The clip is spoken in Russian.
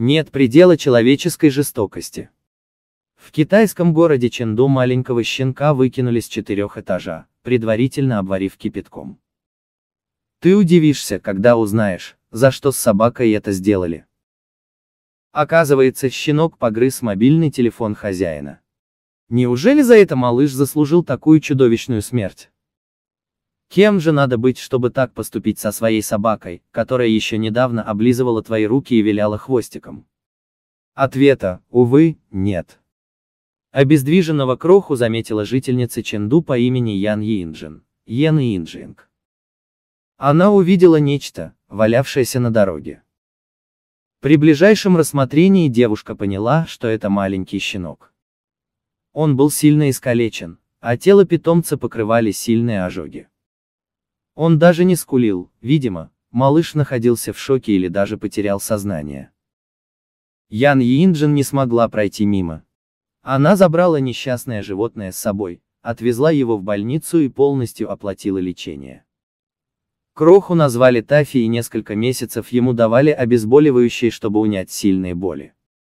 Нет предела человеческой жестокости. В китайском городе Ченду маленького щенка выкинули с четырех этажа, предварительно обварив кипятком. Ты удивишься, когда узнаешь, за что с собакой это сделали. Оказывается, щенок погрыз мобильный телефон хозяина. Неужели за это малыш заслужил такую чудовищную смерть? Кем же надо быть, чтобы так поступить со своей собакой, которая еще недавно облизывала твои руки и виляла хвостиком? Ответа, увы, нет. Обездвиженного кроху заметила жительница Ченду по имени Ян Йинджин, Йен Инджинг. Она увидела нечто, валявшееся на дороге. При ближайшем рассмотрении девушка поняла, что это маленький щенок. Он был сильно искалечен, а тело питомца покрывали сильные ожоги. Он даже не скулил, видимо, малыш находился в шоке или даже потерял сознание. Ян Йинджин не смогла пройти мимо. Она забрала несчастное животное с собой, отвезла его в больницу и полностью оплатила лечение. Кроху назвали Тафи и несколько месяцев ему давали обезболивающие, чтобы унять сильные боли.